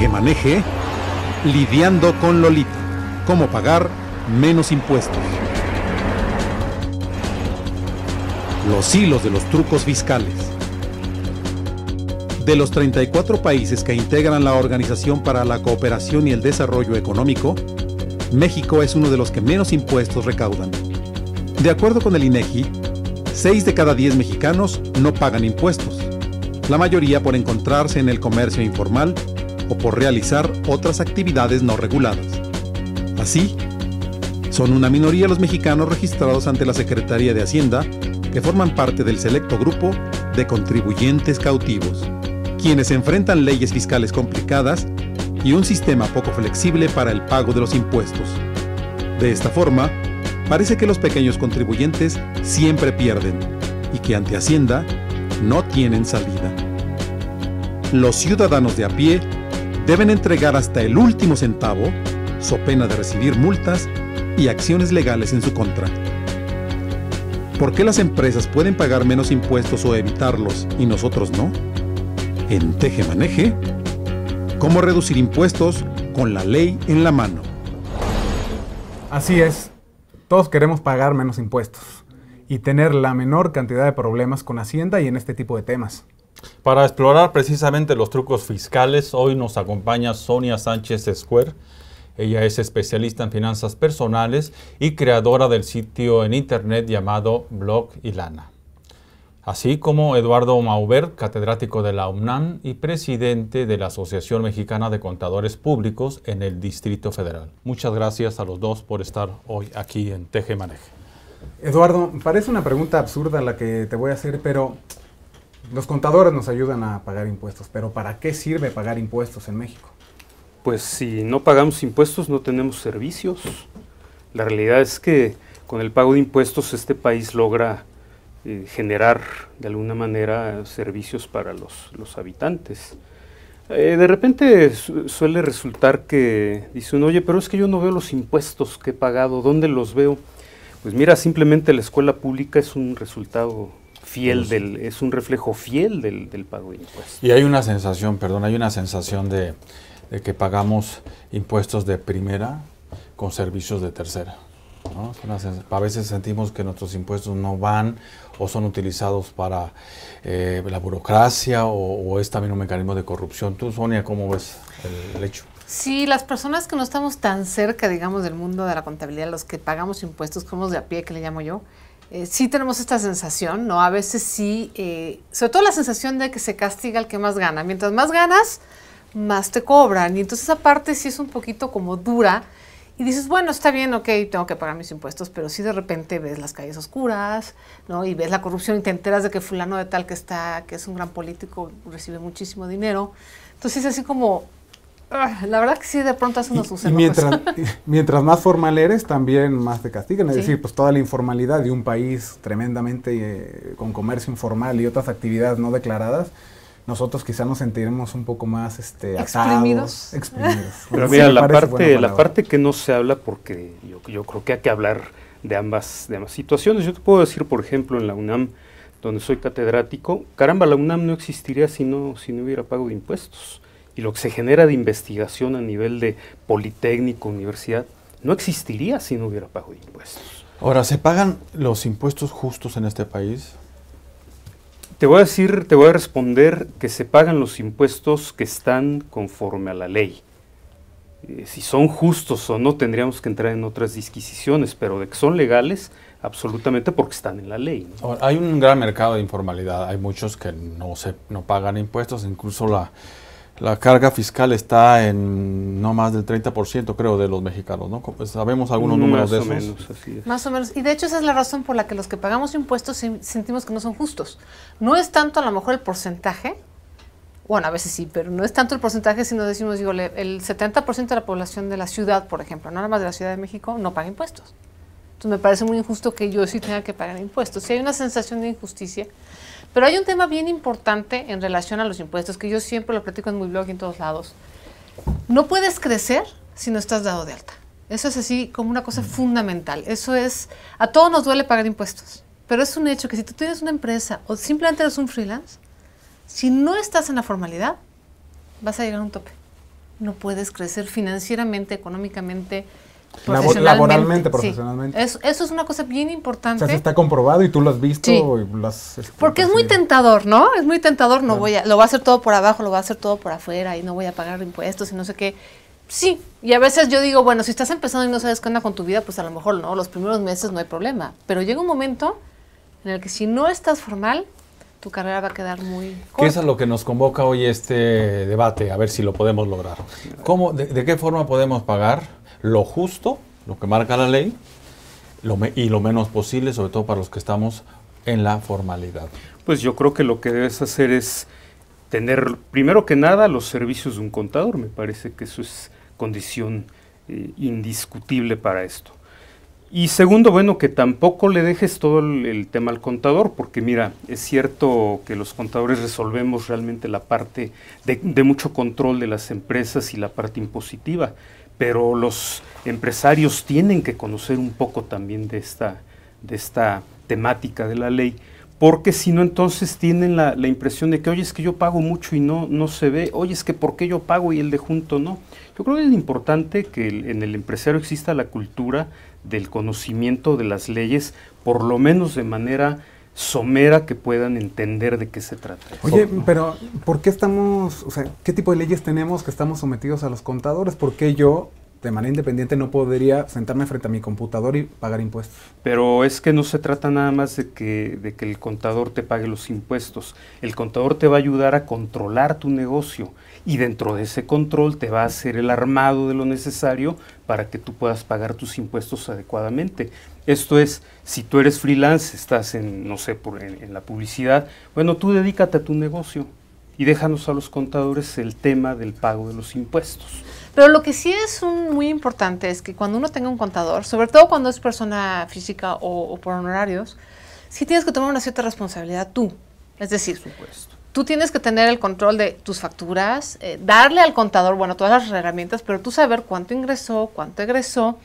que maneje, lidiando con Lolita. Cómo pagar menos impuestos. Los hilos de los trucos fiscales. De los 34 países que integran la Organización para la Cooperación y el Desarrollo Económico, México es uno de los que menos impuestos recaudan. De acuerdo con el INEGI, 6 de cada 10 mexicanos no pagan impuestos, la mayoría por encontrarse en el comercio informal o por realizar otras actividades no reguladas. Así, son una minoría los mexicanos registrados ante la Secretaría de Hacienda que forman parte del selecto grupo de contribuyentes cautivos, quienes enfrentan leyes fiscales complicadas y un sistema poco flexible para el pago de los impuestos. De esta forma, parece que los pequeños contribuyentes siempre pierden y que ante Hacienda no tienen salida. Los ciudadanos de a pie deben entregar hasta el último centavo, so pena de recibir multas y acciones legales en su contra. ¿Por qué las empresas pueden pagar menos impuestos o evitarlos y nosotros no? En Teje Maneje, ¿cómo reducir impuestos con la ley en la mano? Así es, todos queremos pagar menos impuestos y tener la menor cantidad de problemas con Hacienda y en este tipo de temas. Para explorar precisamente los trucos fiscales, hoy nos acompaña Sonia Sánchez Square. Ella es especialista en finanzas personales y creadora del sitio en internet llamado Blog y Lana. Así como Eduardo Maubert, catedrático de la UNAM y presidente de la Asociación Mexicana de Contadores Públicos en el Distrito Federal. Muchas gracias a los dos por estar hoy aquí en Teje Maneje. Eduardo, parece una pregunta absurda la que te voy a hacer, pero los contadores nos ayudan a pagar impuestos, pero ¿para qué sirve pagar impuestos en México? Pues si no pagamos impuestos no tenemos servicios. La realidad es que con el pago de impuestos este país logra eh, generar de alguna manera servicios para los, habitantes. Eh, de repente suele resultar que dicen, oye, pero es que yo no veo los impuestos que he pagado, ¿dónde los veo? Pues mira, simplemente la escuela pública es un resultado fiel del, es un reflejo fiel del, del pago de impuestos. Y hay una sensación, perdón, hay una sensación de, que pagamos impuestos de primera con servicios de tercera. A veces sentimos que nuestros impuestos no van o son utilizados para eh, la burocracia o, es también un mecanismo de corrupción. Tú, Sonia, ¿cómo ves el, hecho? Sí, las personas que no estamos tan cerca, digamos, del mundo de la contabilidad, los que pagamos impuestos, como de a pie, que le llamo yo, eh, sí tenemos esta sensación, ¿no? A veces sí, eh, sobre todo la sensación de que se castiga el que más gana. Mientras más ganas, más te cobran. Y entonces esa parte sí es un poquito como dura. Y dices, bueno, está bien, ok, tengo que pagar mis impuestos, pero si sí de repente ves las calles oscuras, ¿no? Y ves la corrupción y te enteras de que fulano de tal que está, que es un gran político, recibe muchísimo dinero. Entonces es así como, Ah, la verdad que sí, de pronto hace unos sucesos pues. mientras, mientras más formal eres, también más te castigan. Es decir, pues toda la informalidad de un país tremendamente eh, con comercio informal y otras actividades no declaradas, nosotros quizás nos sentiremos un poco más este, exprimidos. exprimidos. Pero mira, la parte, la parte que no se habla, porque yo, creo que hay que hablar de ambas, de situaciones. Yo te puedo decir, por ejemplo, en la UNAM, donde soy catedrático, caramba, la UNAM no existiría si no, si no hubiera pago de impuestos lo que se genera de investigación a nivel de Politécnico, universidad, no existiría si no hubiera pago de impuestos. Ahora, ¿se pagan los impuestos justos en este país? Te voy a decir, te voy a responder que se pagan los impuestos que están conforme a la ley. Eh, si son justos o no, tendríamos que entrar en otras disquisiciones, pero de que son legales, absolutamente porque están en la ley. hay un gran mercado de informalidad, hay muchos que no, se, no pagan impuestos, incluso la, la carga fiscal está en no más del 30%, creo, de los mexicanos, ¿no? Pues, sabemos algunos números de esos. Más o menos, así Más o menos. Y de hecho esa es la razón por la que los que pagamos impuestos sentimos que no son justos. No es tanto a lo mejor el porcentaje, bueno, a veces sí, pero no es tanto el porcentaje sino decimos, digo, el 70% de la población de la ciudad, por ejemplo, no nada más de la Ciudad de México, no paga impuestos. Entonces me parece muy injusto que yo sí tenga que pagar impuestos. Sí hay una sensación de injusticia. Pero hay un tema bien importante en relación a los impuestos, que yo siempre lo platico en mi blog y en todos lados. No puedes crecer si no estás dado de alta. Eso es así como una cosa fundamental. Eso es, a todos nos duele pagar impuestos, pero es un hecho que si tú tienes una empresa o simplemente eres un freelance, si no estás en la formalidad, vas a llegar a un tope. No puedes crecer financieramente, económicamente, laboralmente, profesionalmente. Eso, es una cosa bien importante. O sea, se está comprobado y tú lo has visto. Este, Porque es pues, muy tentador, ¿no? Es muy tentador, no voy a, lo voy a hacer todo por abajo, lo voy a hacer todo por afuera y no voy a pagar impuestos y no sé qué. Sí, y a veces yo digo, bueno, si estás empezando y no sabes qué onda con tu vida, pues a lo mejor no, los primeros meses no hay problema. Pero llega un momento en el que si no estás formal, tu carrera va a quedar muy corta. Que es lo que nos convoca hoy este debate, a ver si lo podemos lograr. ¿Cómo, de qué forma podemos pagar? lo justo, lo que marca la ley, y lo menos posible, sobre todo para los que estamos en la formalidad. Pues yo creo que lo que debes hacer es tener, primero que nada, los servicios de un contador. Me parece que eso es condición eh, indiscutible para esto. Y segundo, bueno, que tampoco le dejes todo el, tema al contador, porque mira, es cierto que los contadores resolvemos realmente la parte de mucho control de las empresas y la parte impositiva, pero los empresarios tienen que conocer un poco también de esta, de esta temática de la ley, porque si no entonces tienen la, impresión de que, oye, es que yo pago mucho y no, no se ve, oye, es que ¿por qué yo pago y el de junto no? Yo creo que es importante que en el empresario exista la cultura del conocimiento de las leyes, por lo menos de manera somera que puedan entender de qué se trata. Oye, pero ¿por qué estamos, o sea, qué tipo de leyes tenemos que estamos sometidos a los contadores? ¿Por qué yo de manera independiente no podría sentarme frente a mi computador y pagar impuestos. Pero es que no se trata nada más de que, el contador te pague los impuestos. El contador te va a ayudar a controlar tu negocio y dentro de ese control te va a hacer el armado de lo necesario para que tú puedas pagar tus impuestos adecuadamente. Esto es, si tú eres freelance, estás en, no sé, por, en la publicidad, bueno, tú dedícate a tu negocio y déjanos a los contadores el tema del pago de los impuestos. Pero lo que sí es muy importante es que cuando uno tenga un contador, sobre todo cuando es persona física o, por honorarios, sí tienes que tomar una cierta responsabilidad tú. Es decir, tú tienes que tener el control de tus facturas, eh, darle al contador, bueno, todas las herramientas, pero tú saber cuánto ingresó, cuánto egresó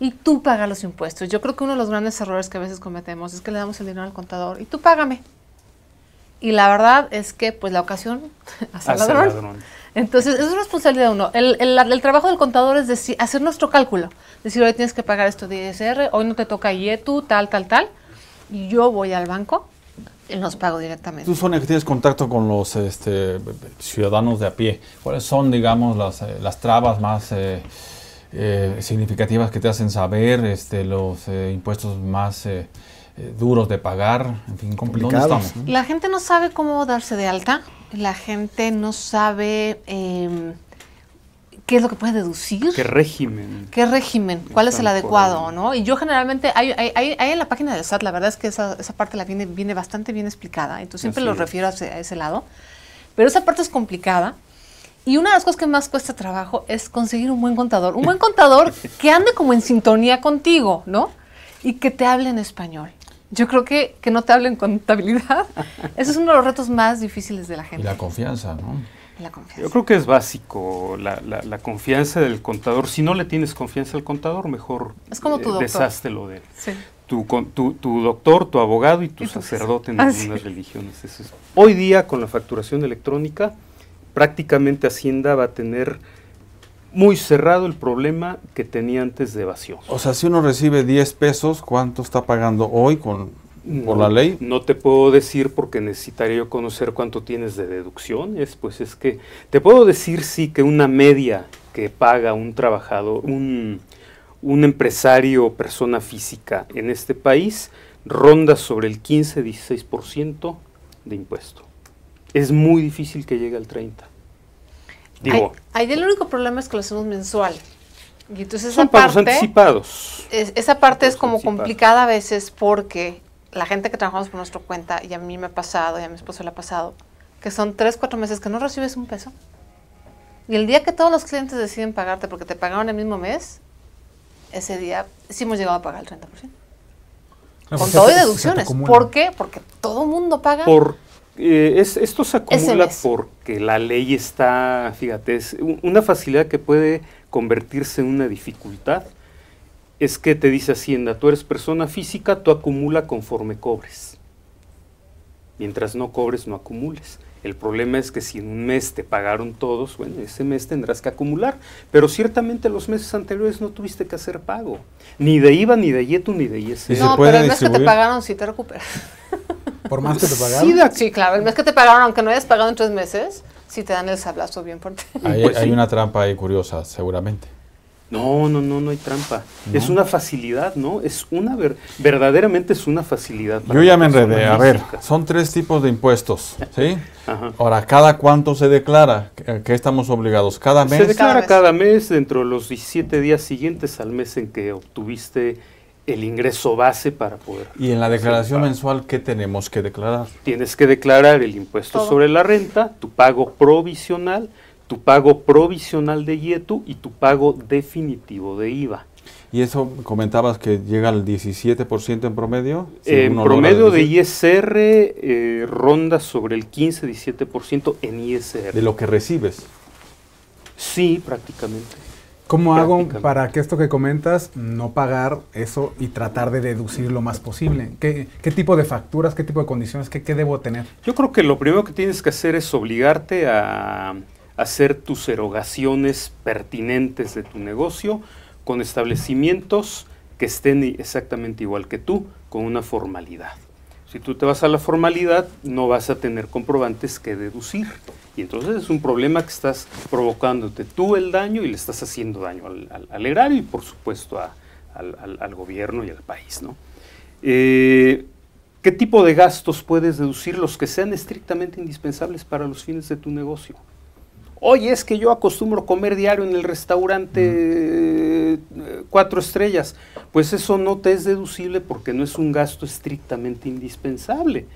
y tú pagar los impuestos. Yo creo que uno de los grandes errores que a veces cometemos es que le damos el dinero al contador y tú págame. Y la verdad es que pues la ocasión hace, la ladrón. Entonces, es responsabilidad de uno. El, trabajo del contador es decir, hacer nuestro cálculo. Decir, hoy tienes que pagar esto de ISR, hoy no te toca IETU, tal, tal, tal. Y Yo voy al banco y nos pago directamente. Tú, Sonia, que tienes contacto con los este, ciudadanos de a pie, ¿cuáles son, digamos, las, eh, las trabas más eh, eh, significativas que te hacen saber este, los impuestos más duros de pagar? En fin, complicados. La gente no sabe cómo darse de alta la gente no sabe em, qué es lo que puede deducir. ¿Qué régimen? ¿Qué régimen? ¿Cuál es el adecuado? ¿no? Y yo generalmente, hay, en la página del SAT, la verdad es que esa, parte la viene, bastante bien explicada, entonces siempre lo refiero a ese lado. Pero esa parte es complicada. Y una de las cosas que más cuesta trabajo es conseguir un buen contador. Un buen contador que ande como en sintonía contigo, ¿no? Y que te hable en español. Yo creo que no te hablen contabilidad, ese es uno de los retos más difíciles de la gente. la confianza, ¿no? La confianza. Yo creo que es básico la, la, confianza del contador. Si no le tienes confianza al contador, mejor es eh, lo de él. Sí. Tu, tu, tu, doctor, tu abogado y tu, sacerdote en algunas ah, religiones. Hoy día, con la facturación electrónica, prácticamente Hacienda va a tener muy cerrado el problema que tenía antes de evasión. O sea, si uno recibe 10 pesos, ¿cuánto está pagando hoy con, por la ley? No te puedo decir porque necesitaría yo conocer cuánto tienes de deducción. Pues es que te puedo decir sí que una media que paga un trabajador, un, un empresario o persona física en este país ronda sobre el 15-16% de impuesto. Es muy difícil que llegue al 30%. Digo, ahí el único problema es que lo hacemos mensual. Y entonces son esa pagos parte, anticipados. esa parte es como complicada a veces porque la gente que trabajamos por nuestra cuenta, y a mí me ha pasado, y a mi esposo le ha pasado, que son tres, cuatro meses que no recibes un peso. Y el día que todos los clientes deciden pagarte porque te pagaron el mismo mes, ese día sí hemos llegado a pagar el 30%. Con pues, todo y deducciones. ¿Por qué? Porque todo el mundo paga. Por eh, esto se acumula porque la ley está, fíjate, es una facilidad que puede convertirse en una dificultad. Es que te dice Hacienda, tú eres persona física, tú acumula conforme cobres. Mientras no cobres, no acumules. El problema es que si en un mes te pagaron todos, bueno, ese mes tendrás que acumular, pero ciertamente los meses anteriores no tuviste que hacer pago, ni de IVA, ni de IETU, ni de IES No, pero el mes que te pagaron si te recuperas. ¿Por más que te pagaron? Sí, claro. El mes que te pagaron, aunque no hayas pagado en tres meses, sí te dan el sablazo bien por Hay, pues hay una trampa ahí curiosa, seguramente. No, no, no, no hay trampa. Es una facilidad, ¿no? Es una verdaderamente es una facilidad. Yo ya me enredé. A ver, son tres tipos de impuestos, ¿sí? Ahora, ¿cada cuánto se declara que estamos obligados? ¿Cada mes? Se declara cada mes, cada mes dentro de los 17 días siguientes al mes en que obtuviste el ingreso base para poder. ¿Y en la declaración mensual qué tenemos que declarar? Tienes que declarar el impuesto sobre la renta, tu pago provisional, tu pago provisional de IETU y tu pago definitivo de IVA. ¿Y eso comentabas que llega al 17% en promedio? En promedio de ISR eh, ronda sobre el 15-17% en ISR. ¿De lo que recibes? Sí, prácticamente. ¿Cómo hago para que esto que comentas no pagar eso y tratar de deducir lo más posible? ¿Qué, tipo de facturas, qué tipo de condiciones, qué, debo tener? Yo creo que lo primero que tienes que hacer es obligarte a hacer tus erogaciones pertinentes de tu negocio con establecimientos que estén exactamente igual que tú, con una formalidad. Si tú te vas a la formalidad, no vas a tener comprobantes que deducir. Y entonces es un problema que estás provocándote tú el daño y le estás haciendo daño al, al, erario y por supuesto al, gobierno y al país. ¿no? Eh, ¿Qué tipo de gastos puedes deducir los que sean estrictamente indispensables para los fines de tu negocio? Oye, es que yo acostumbro comer diario en el restaurante eh, cuatro estrellas. Pues eso no te es deducible porque no es un gasto estrictamente indispensable.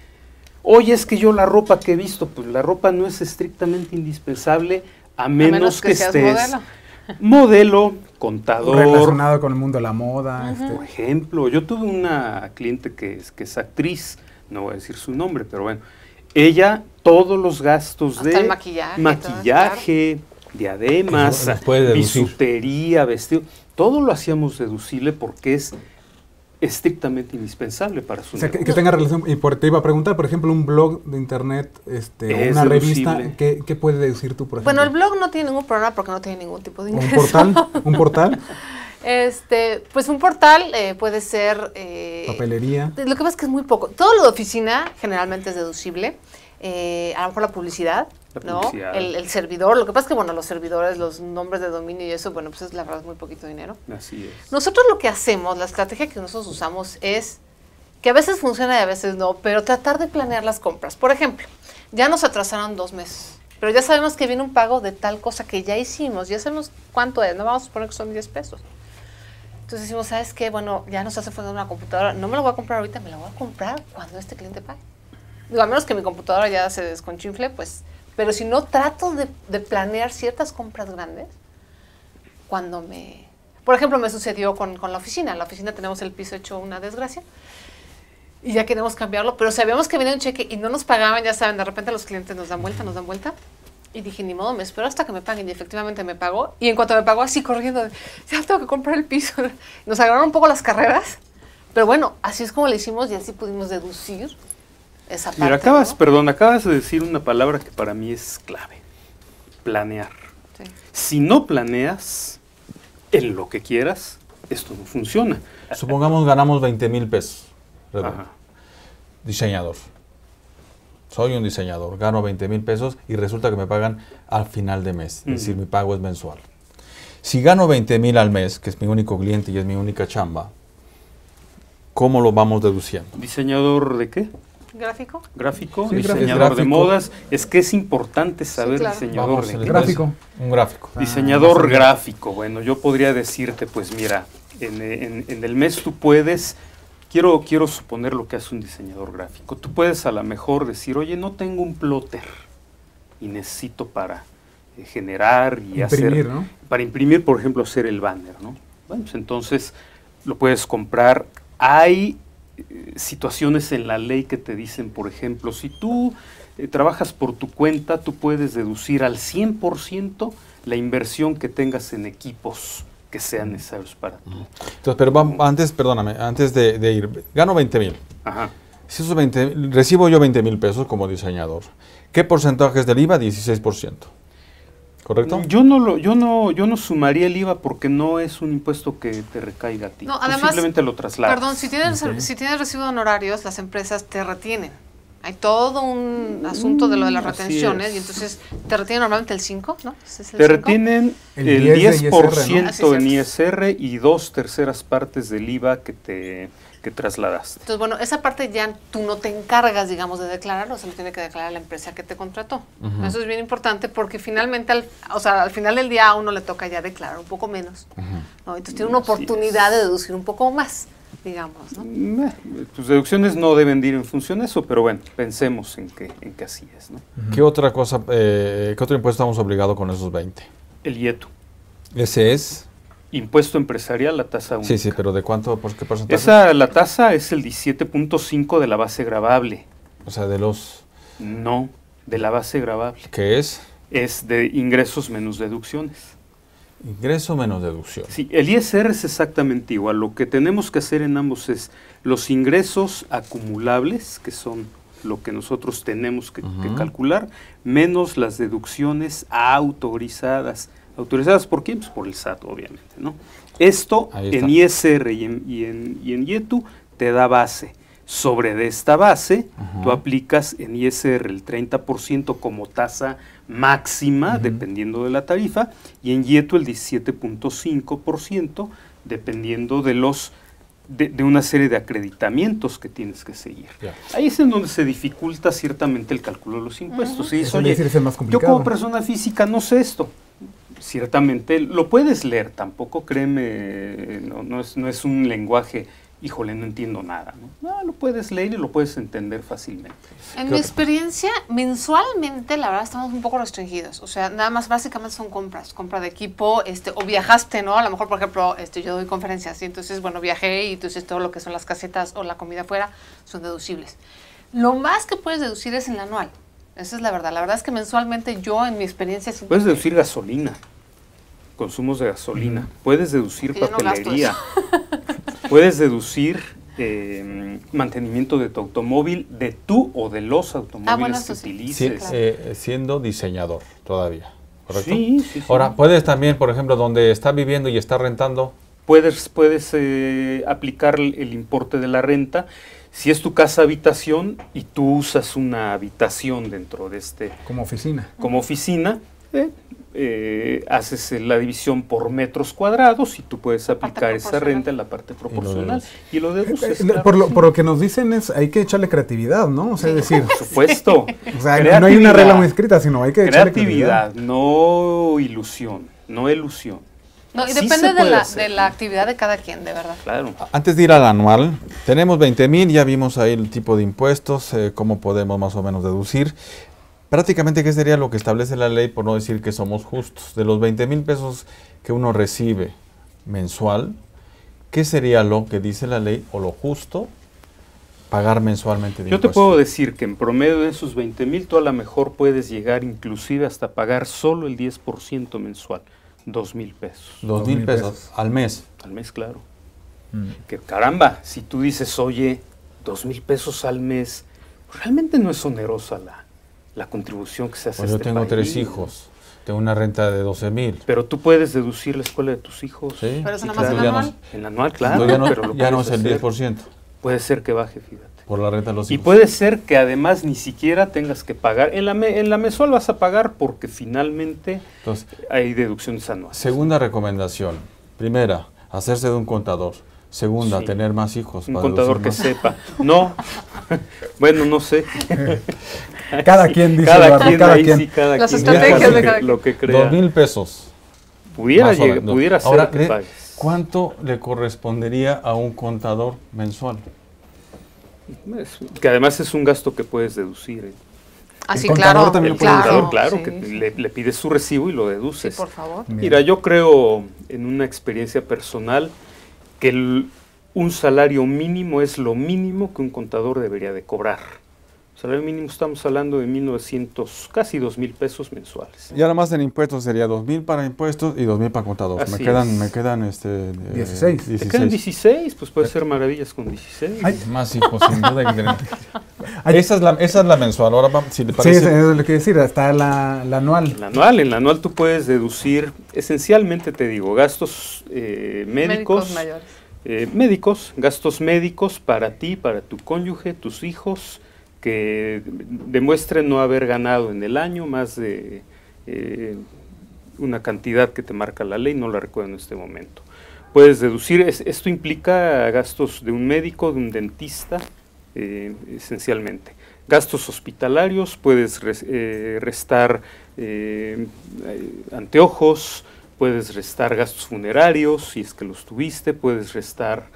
Oye, es que yo la ropa que he visto, pues la ropa no es estrictamente indispensable a menos, que, esté modelo. modelo, contador. Relacionado con el mundo de la moda. Este. Por ejemplo, yo tuve una cliente que es, que es actriz, no voy a decir su nombre, pero bueno ella todos los gastos de maquillaje, maquillaje diademas, bisutería, vestido, todo lo hacíamos deducible porque es estrictamente indispensable para su o que, tenga relación, y te iba a preguntar, por ejemplo, un blog de internet, este, una revista, ¿qué, ¿qué puede deducir tú, por ejemplo? Bueno, el blog no tiene ningún programa porque no tiene ningún tipo de ingreso. ¿Un portal? ¿Un portal? Este, pues un portal eh, puede ser... Eh, Papelería. Pues, lo que pasa es que es muy poco. Todo lo de oficina generalmente es deducible. Eh, a lo mejor la publicidad, ¿no? El, servidor. Lo que pasa es que, bueno, los servidores, los nombres de dominio y eso, bueno, pues es la verdad muy poquito dinero. Así es. Nosotros lo que hacemos, la estrategia que nosotros usamos es que a veces funciona y a veces no, pero tratar de planear las compras. Por ejemplo, ya nos atrasaron dos meses, pero ya sabemos que viene un pago de tal cosa que ya hicimos, ya sabemos cuánto es, no vamos a suponer que son 10 pesos. Entonces decimos, ¿sabes qué? Bueno, ya nos hace falta una computadora. No me la voy a comprar ahorita, me la voy a comprar cuando este cliente pague. Digo, a menos que mi computadora ya se desconchinfle, pues. Pero si no, trato de, planear ciertas compras grandes cuando me. Por ejemplo, me sucedió con, con la oficina. En la oficina tenemos el piso hecho una desgracia y ya queremos cambiarlo, pero sabíamos que viene un cheque y no nos pagaban, ya saben, de repente los clientes nos dan vuelta, nos dan vuelta. Y dije, ni modo, me espero hasta que me paguen. Y efectivamente me pagó. Y en cuanto me pagó, así corriendo, ya tengo que comprar el piso. Nos agarraron un poco las carreras. Pero bueno, así es como lo hicimos y así pudimos deducir esa parte. Pero acabas, perdón, acabas de decir una palabra que para mí es clave. Planear. Si no planeas en lo que quieras, esto no funciona. Supongamos ganamos 20 mil pesos. diseñador soy un diseñador, gano 20 mil pesos y resulta que me pagan al final de mes, es decir, mi pago es mensual. Si gano 20 mil al mes, que es mi único cliente y es mi única chamba, ¿cómo lo vamos deduciendo? ¿Diseñador de qué? Gráfico. Gráfico, diseñador de modas. Es que es importante saber diseñador vamos, Gráfico. Un gráfico. Ah, diseñador gráfico. Bueno, yo podría decirte, pues mira, en el mes tú puedes quiero, suponer lo que hace un diseñador gráfico. Tú puedes a lo mejor decir, oye, no tengo un plotter y necesito para eh, generar y imprimir, hacer... ¿no? Para imprimir, por ejemplo, hacer el banner, ¿no? Bueno, pues entonces lo puedes comprar. Hay eh, situaciones en la ley que te dicen, por ejemplo, si tú eh, trabajas por tu cuenta, tú puedes deducir al 100% la inversión que tengas en equipos que sean necesarios para Entonces, pero antes, perdóname, antes de, ir, gano 20 mil. Ajá. Si esos 20, recibo yo 20 mil pesos como diseñador, ¿qué porcentaje es del IVA? 16%. ¿Correcto? Yo no, lo, yo, no, yo no sumaría el IVA porque no es un impuesto que te recaiga a ti. No, además, simplemente lo trasladas. Perdón, si tienes, si tienes recibo de honorarios, las empresas te retienen hay todo un asunto de lo de las mm, retenciones y entonces te retienen normalmente el 5, ¿no? te retienen el, 10%, ah, en ISR y dos terceras partes del IVA que te que trasladaste. Entonces, bueno, esa parte ya tú no te encargas, digamos, de declararlo, se lo tiene que declarar la empresa que te contrató. Eso es bien importante porque finalmente, o sea, al final del día a uno le toca ya declarar un poco menos. Entonces tiene una oportunidad de deducir un poco más digamos, ¿no? Eh, tus deducciones no deben ir en función de eso, pero bueno, pensemos en que, en que así es, ¿no? ¿Qué otra cosa, eh, qué otro impuesto estamos obligados con esos 20? El IETU. Ese es... Impuesto empresarial, la tasa Sí, sí, pero ¿de cuánto, por qué porcentaje? Esa, la tasa es el 17.5 de la base gravable. O sea, de los... No, de la base gravable. ¿Qué es? Es de ingresos menos deducciones. Ingreso menos deducción. Sí, el ISR es exactamente igual. Lo que tenemos que hacer en ambos es los ingresos acumulables, que son lo que nosotros tenemos que, calcular, menos las deducciones autorizadas. ¿Autorizadas por quién? Pues por el SAT, obviamente, ¿no? Esto en ISR y en, y en, y en IETU te da base. Sobre de esta base, tú aplicas en ISR el 30% como tasa máxima, dependiendo de la tarifa, y en YETO el 17.5%, dependiendo de los de, una serie de acreditamientos que tienes que seguir. Ahí es en donde se dificulta ciertamente el cálculo de los impuestos. yo como persona física no sé esto. Ciertamente lo puedes leer, tampoco créeme, no, es, no es un lenguaje híjole, no entiendo nada. ¿no? Ah, lo puedes leer y lo puedes entender fácilmente. En mi experiencia, mensualmente, la verdad, estamos un poco restringidos. O sea, nada más básicamente son compras, compra de equipo, este, o viajaste, ¿no? A lo mejor, por ejemplo, este, yo doy conferencias y entonces, bueno, viajé y entonces todo lo que son las casetas o la comida afuera son deducibles. Lo más que puedes deducir es en el anual. Esa es la verdad. La verdad es que mensualmente yo, en mi experiencia... puedes deducir gasolina, consumos de gasolina. Puedes deducir papelería. puedes deducir eh, mantenimiento de tu automóvil, de tú o de los automóviles ah, que utilices. Eh, siendo diseñador todavía, ¿correcto? Sí, sí, Ahora, puedes también, por ejemplo, donde está viviendo y está rentando. Puedes, puedes eh, aplicar el importe de la renta. Si es tu casa habitación y tú usas una habitación dentro de este... Como oficina. Como oficina, eh, eh, haces la división por metros cuadrados y tú puedes aplicar esa renta en la parte proporcional y lo deduces. Eh, por, lo, por, lo, que nos dicen es, hay que echarle creatividad, ¿no? O es decir... Por supuesto. no hay una regla muy escrita, sino hay que echarle creatividad. no ilusión, no ilusión. No, y depende de la, de la, actividad de cada quien, de verdad. Antes de ir al anual, tenemos 20 mil, ya vimos ahí el tipo de impuestos, eh, cómo podemos más o menos deducir. Prácticamente, ¿qué sería lo que establece la ley por no decir que somos justos? De los 20 mil pesos que uno recibe mensual, ¿qué sería lo que dice la ley o lo justo pagar mensualmente? Yo te puedo decir que en promedio de esos 20 mil, tú a lo mejor puedes llegar inclusive hasta pagar solo el 10% mensual, 2 mil pesos. 2 mil pesos, al mes. Al mes, claro. Mm. Que caramba, si tú dices, oye, dos mil pesos al mes, realmente no es onerosa la la contribución que se hace. Pues yo este tengo tres hijos, tengo una renta de 12 mil. Pero tú puedes deducir la escuela de tus hijos. pero es nada en anual. anual, claro. ya no, es el 10%. Puede ser que baje, fíjate. Por la renta de los hijos. Y puede ser que además ni siquiera tengas que pagar. En la, mesual en la vas a pagar porque finalmente hay deducciones anuales. Segunda recomendación. Primera, hacerse de un contador. Segunda, tener más hijos. Un contador que sepa. No. bueno, no sé. cada quien dice cada quien. Cada quien. Sí, cada Las quien. estrategias Lo que crea. Dos mil pesos. Pudiera, llegar, pudiera ser que ¿Cuánto le correspondería a un contador mensual? que además es un gasto que puedes deducir. Así, ¿eh? ah, claro. También contador, claro, claro que le, le, pides su recibo y lo deduces. Sí, por favor. Mira, yo creo en una experiencia personal que el, un salario mínimo es lo mínimo que un contador debería de cobrar. Salario mínimo estamos hablando de 1.900, casi 2.000 pesos mensuales. Y ahora más en impuestos sería 2.000 para impuestos y 2.000 para contador. me quedan, me quedan este, 16. Eh, 16. quedan 16? Pues puede ser maravillas con 16. Más hijos, esa, es la, mensual. Ahora, si le parece. Sí, es lo que decir, está la, anual. La anual, en la anual tú puedes deducir, esencialmente te digo, gastos eh, médicos. Médicos mayores. Eh, médicos, gastos médicos para ti, para tu cónyuge, tus hijos, que demuestre no haber ganado en el año más de eh, una cantidad que te marca la ley, no la recuerdo en este momento. Puedes deducir, esto implica gastos de un médico, de un dentista, eh, esencialmente. Gastos hospitalarios, puedes eh, restar anteojos, puedes restar gastos funerarios, si es que los tuviste, puedes restar...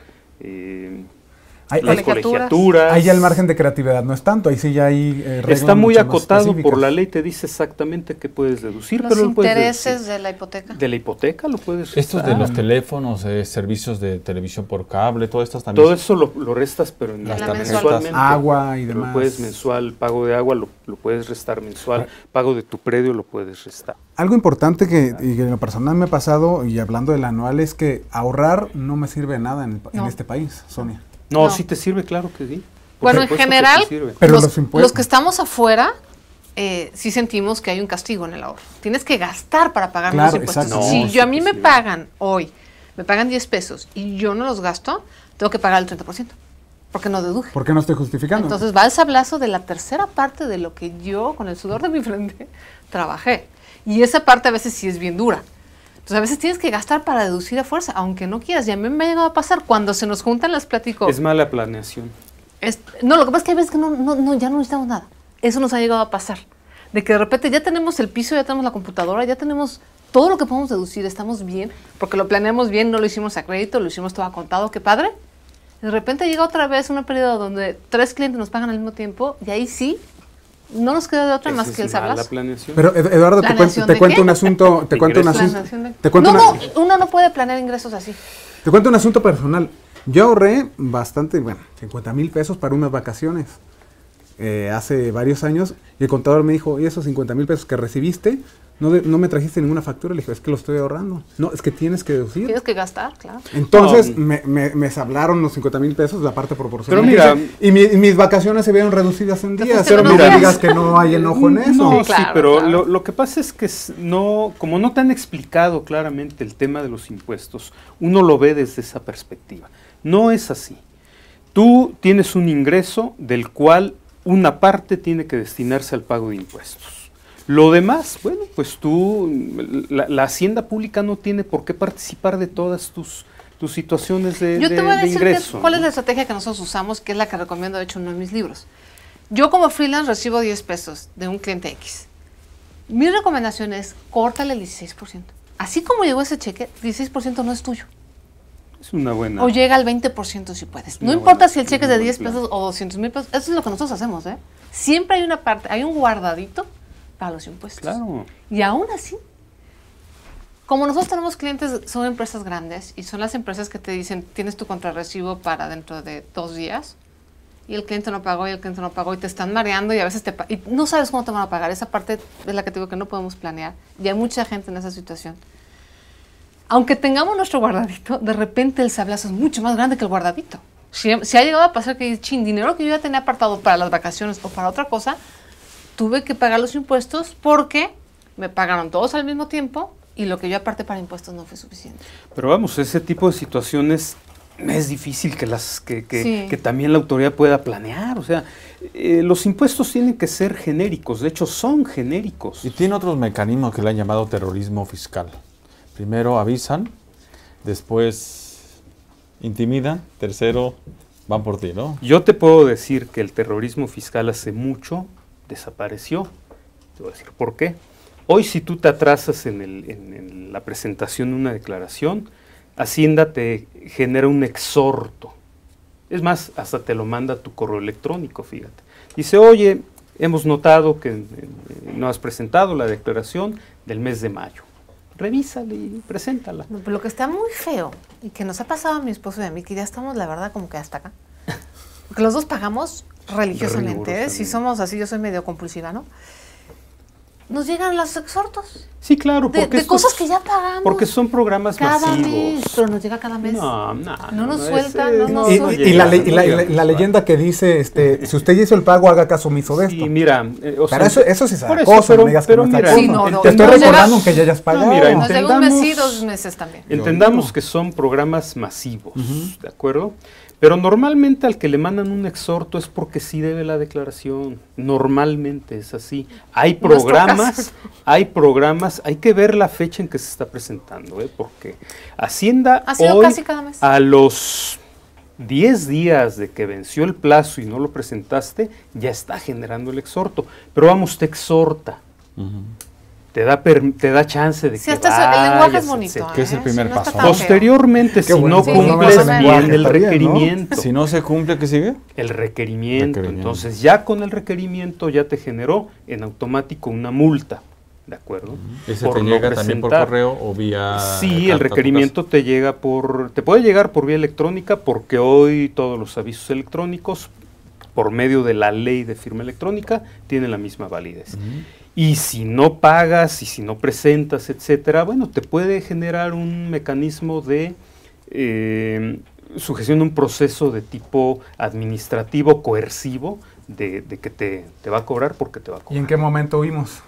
Hay, colegiaturas. Ahí ya el margen de creatividad no es tanto, ahí sí ya hay eh, Está muy acotado por la ley, te dice exactamente qué puedes deducir. Los pero intereses de la hipoteca. De la hipoteca lo puedes Estos de los teléfonos, eh, servicios de televisión por cable, todo esto también. Todo eso lo, restas, pero en las mensualmente. Agua y demás. Lo puedes mensual, pago de agua lo, puedes restar mensual, ah. pago de tu predio lo puedes restar. Algo importante que, y en lo personal me ha pasado, y hablando del anual, es que ahorrar no me sirve nada en este país, Sonia. No, si te sirve, claro que sí. bueno, en general, los, que estamos afuera, eh, sí sentimos que hay un castigo en el ahorro. Tienes que gastar para pagar los impuestos. si yo a mí me pagan hoy, me pagan 10 pesos y yo no los gasto, tengo que pagar el 30%. Porque no deduje. Porque no estoy justificando. Entonces va el sablazo de la tercera parte de lo que yo, con el sudor de mi frente, trabajé. Y esa parte a veces sí es bien dura. Entonces a veces tienes que gastar para deducir a fuerza, aunque no quieras. Y a mí me ha llegado a pasar cuando se nos juntan las platico. Es mala planeación. Es, no, lo que pasa es que hay veces que no, no, ya no necesitamos nada. Eso nos ha llegado a pasar. De que de repente ya tenemos el piso, ya tenemos la computadora, ya tenemos todo lo que podemos deducir, estamos bien, porque lo planeamos bien, no lo hicimos a crédito, lo hicimos todo a contado, qué padre. De repente llega otra vez una periodo donde tres clientes nos pagan al mismo tiempo y ahí sí no nos queda de otra más que el sablas Pero Eduardo, te, cuento un asunto. Te cuento un asunto. uno no puede planear ingresos así. Te cuento un asunto personal. Yo ahorré bastante, bueno, 50 mil pesos para unas vacaciones. Eh, hace varios años y el contador me dijo, y esos 50 mil pesos que recibiste, no, me trajiste ninguna factura. Le dije, es que lo estoy ahorrando. No, es que tienes que deducir. Tienes que gastar, claro. Entonces me, me, sablaron los 50 mil pesos, la parte proporcional. Pero mira, y, mis vacaciones se vieron reducidas en días. Pero mira, digas que no hay enojo en eso. No, sí, pero lo, lo, que pasa es que no, como no te han explicado claramente el tema de los impuestos, uno lo ve desde esa perspectiva. No es así. Tú tienes un ingreso del cual una parte tiene que destinarse al pago de impuestos. Lo demás, bueno, pues tú, la, la, hacienda pública no tiene por qué participar de todas tus, tus situaciones de, Yo te voy a decir cuál es la estrategia que nosotros usamos, que es la que recomiendo, de hecho, en uno de mis libros. Yo como freelance recibo 10 pesos de un cliente X. Mi recomendación es, córtale el 16%. Así como llegó ese cheque, 16% no es tuyo. Es una buena. O llega al 20% si puedes. No importa si el cheque es de 10 pesos o 200 mil pesos. Eso es lo que nosotros hacemos, ¿eh? Siempre hay una parte, hay un guardadito para los impuestos. Claro. Y aún así, como nosotros tenemos clientes, son empresas grandes y son las empresas que te dicen, tienes tu contrarrecibo para dentro de dos días y el cliente no pagó y el cliente no pagó y te están mareando y a veces te y no sabes cómo te van a pagar. Esa parte es la que te digo que no podemos planear y hay mucha gente en esa situación. Aunque tengamos nuestro guardadito, de repente el sablazo es mucho más grande que el guardadito. Si, ha llegado a pasar que, ching, dinero que yo ya tenía apartado para las vacaciones o para otra cosa, tuve que pagar los impuestos porque me pagaron todos al mismo tiempo y lo que yo aparte para impuestos no fue suficiente. Pero vamos, ese tipo de situaciones es difícil que las que, también la autoridad pueda planear. O sea, eh, los impuestos tienen que ser genéricos, de hecho son genéricos. Y tiene otros mecanismos que le han llamado terrorismo fiscal. Primero avisan, después intimidan, tercero van por ti, ¿no? Yo te puedo decir que el terrorismo fiscal hace mucho desapareció. Te voy a decir por qué. Hoy si tú te atrasas en, la presentación de una declaración, Hacienda te genera un exhorto. Es más, hasta te lo manda tu correo electrónico, fíjate. Dice, oye, hemos notado que eh, no has presentado la declaración del mes de mayo. Revísala y preséntala. lo que está muy feo y que nos ha pasado a mi esposo y a mí, que ya estamos, la verdad, como que hasta acá, Porque los dos pagamos religiosamente, ¿eh? si somos así, yo soy medio compulsiva, ¿no? Nos llegan los exhortos. Sí, claro. De, de cosas que ya pagamos. Porque son programas masivos. mes, pero nos llega cada mes. No, no. No nos sueltan, no nos sueltan. Y, la, leyenda que dice, este, si usted ya hizo el pago, haga caso omiso de esto. Y mira, eh, o sea, eso, eso sí es acoso no digas que mira, no, Te estoy recordando que ya hayas pagado. mira, nos llega un mes y dos meses también. Entendamos que son programas masivos, ¿de acuerdo? Pero normalmente al que le mandan un exhorto es porque sí debe la declaración. Normalmente es así. Hay programas, hay programas, hay que ver la fecha en que se está presentando, ¿eh? porque Hacienda hoy, a los 10 días de que venció el plazo y no lo presentaste, ya está generando el exhorto. Pero vamos, te exhorta te da, te da chance de que sea el lenguaje es bonito, ¿eh? es el primer paso. Posteriormente, si no cumples bien el requerimiento. Si no se cumple, ¿qué sigue? El requerimiento. Entonces, ya con el requerimiento ya te generó en automático una multa. ¿De acuerdo? te llega también por correo o vía.? Sí, el requerimiento te llega por. Te puede llegar por vía electrónica porque hoy todos los avisos electrónicos, por medio de la ley de firma electrónica, tienen la misma validez. Y si no pagas y si no presentas, etcétera, bueno, te puede generar un mecanismo de eh, sujeción, un proceso de tipo administrativo coercivo de, que te, va a cobrar porque te va a cobrar. ¿Y en qué momento huimos?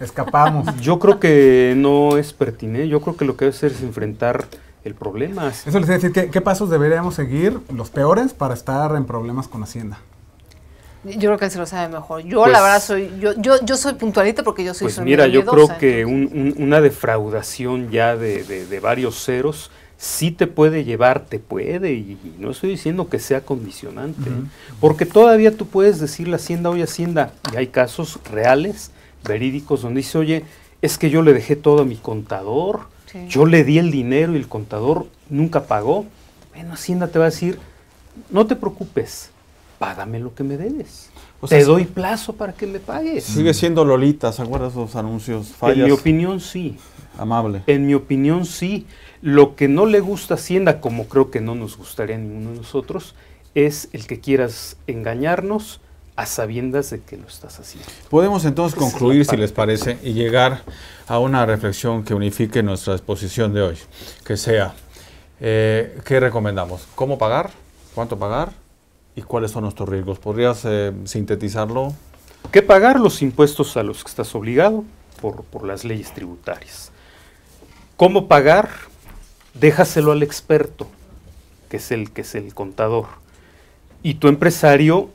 Escapamos. Yo creo que no es pertinente. Yo creo que lo que debe hacer es enfrentar el problema. Eso les voy decir, ¿qué, pasos deberíamos seguir, los peores, para estar en problemas con Hacienda? Yo creo que él se lo sabe mejor. Yo, la pues verdad, soy yo, yo, yo, soy puntualita porque yo soy Pues mira, yo creo que una defraudación ya de, varios ceros sí te puede llevar, te puede, y, no estoy diciendo que sea condicionante, ¿eh? porque todavía tú puedes decirle Hacienda, oye Hacienda, y hay casos reales, verídicos, donde dice, oye, es que yo le dejé todo a mi contador, yo le di el dinero y el contador nunca pagó. Bueno, Hacienda te va a decir, no te preocupes, págame lo que me debes. Te doy plazo para que me pagues. Sigue mm. siendo Lolita, ¿se esos anuncios? En mi opinión, sí. Amable. En mi opinión, sí. Lo que no le gusta a Hacienda, como creo que no nos gustaría a ninguno de nosotros, es el que quieras engañarnos a sabiendas de que lo estás haciendo. Podemos entonces concluir, si les parece, y llegar a una reflexión que unifique nuestra exposición de hoy, que sea, eh, ¿qué recomendamos? ¿Cómo pagar? ¿Cuánto pagar? ¿Y cuáles son nuestros riesgos? ¿Podrías eh, sintetizarlo? ¿Qué pagar los impuestos a los que estás obligado por, las leyes tributarias. ¿Cómo pagar? Déjaselo al experto, que es el que es el contador. Y tu empresario,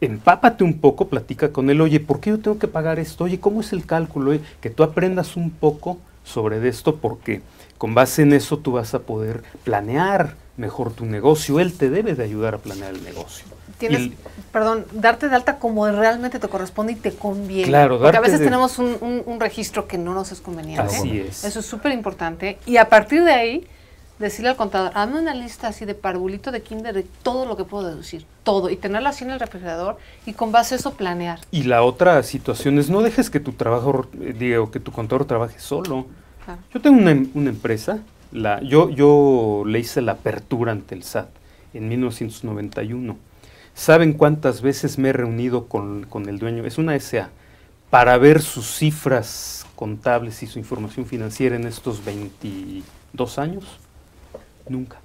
empápate un poco, platica con él, oye, ¿por qué yo tengo que pagar esto? Oye, ¿cómo es el cálculo? que tú aprendas un poco sobre esto, porque con base en eso tú vas a poder planear mejor tu negocio, él te debe de ayudar a planear el negocio. Tienes, perdón, darte de alta como realmente te corresponde y te conviene. Claro, Porque a veces tenemos un, registro que no nos es conveniente. Así es. Eso es súper importante. Y a partir de ahí, decirle al contador, hazme una lista así de parbulito de kinder de todo lo que puedo deducir, todo, y tenerla así en el refrigerador y con base a eso planear. Y la otra situación es, no dejes que tu trabajo, eh, digo, que tu contador trabaje solo. Yo tengo una, em, una empresa, yo, yo le hice la apertura ante el SAT en 1991. ¿Saben cuántas veces me he reunido con, el dueño? Es una SA para ver sus cifras contables y su información financiera en estos 22 años? Nunca.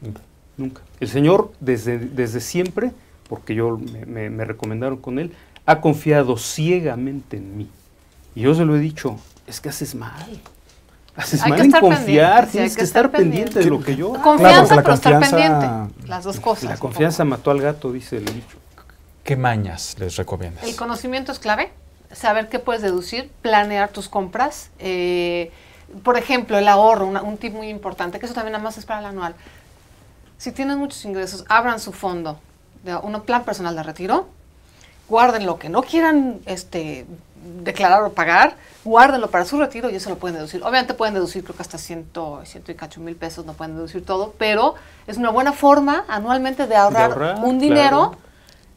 Nunca. Nunca. El señor, desde, desde siempre, porque yo me, me, recomendaron con él, ha confiado ciegamente en mí. Y yo se lo he dicho, es que haces mal. Hay en confiar, tienes que, estar pendiente, de lo que yo. Confianza, pero estar pendiente. Las dos cosas. La confianza mató al gato, dice el dicho. ¿Qué mañas les recomiendas? El conocimiento es clave. Saber qué puedes deducir, planear tus compras. Eh, por ejemplo, el ahorro, un tip muy importante, que eso también nada más es para el anual. Si tienes muchos ingresos, abran su fondo, de un plan personal de retiro, guarden lo que no quieran este, declarar o pagar, guárdenlo para su retiro y eso lo pueden deducir. Obviamente pueden deducir, creo que hasta ciento, ciento y cacho mil pesos, no pueden deducir todo, pero es una buena forma anualmente de ahorrar, un dinero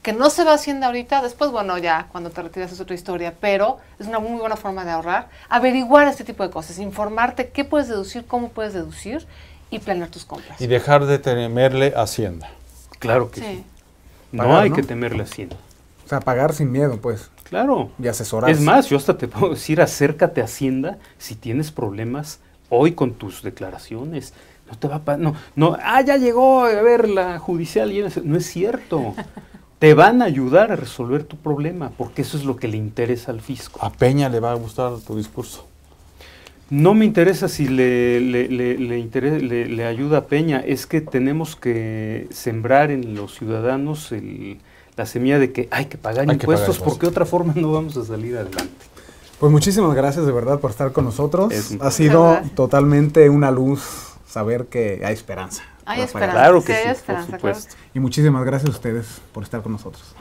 que no se va haciendo ahorita. Después, bueno, ya cuando te retiras es otra historia, pero es una muy buena forma de ahorrar. Averiguar este tipo de cosas, informarte qué puedes deducir, cómo puedes deducir y planear tus compras. Y dejar de temerle Hacienda. Claro que sí. no hay que temerle Hacienda. O sea, pagar sin miedo, pues. Claro. De asesorar. Es más, yo hasta te puedo decir, acércate a Hacienda si tienes problemas hoy con tus declaraciones. No te va a no, no, ah, ya llegó a ver la judicial no es cierto. te van a ayudar a resolver tu problema, porque eso es lo que le interesa al fisco. A Peña le va a gustar tu discurso. No me interesa si le, le, le, interesa, le ayuda a Peña, es que tenemos que sembrar en los ciudadanos el, la semilla de que hay que pagar impuestos porque otra forma no vamos a salir adelante. Pues muchísimas gracias de verdad por estar con nosotros. ha sido totalmente una luz saber que hay esperanza. Hay esperanza. Claro que sí, Y muchísimas gracias a ustedes por estar con nosotros.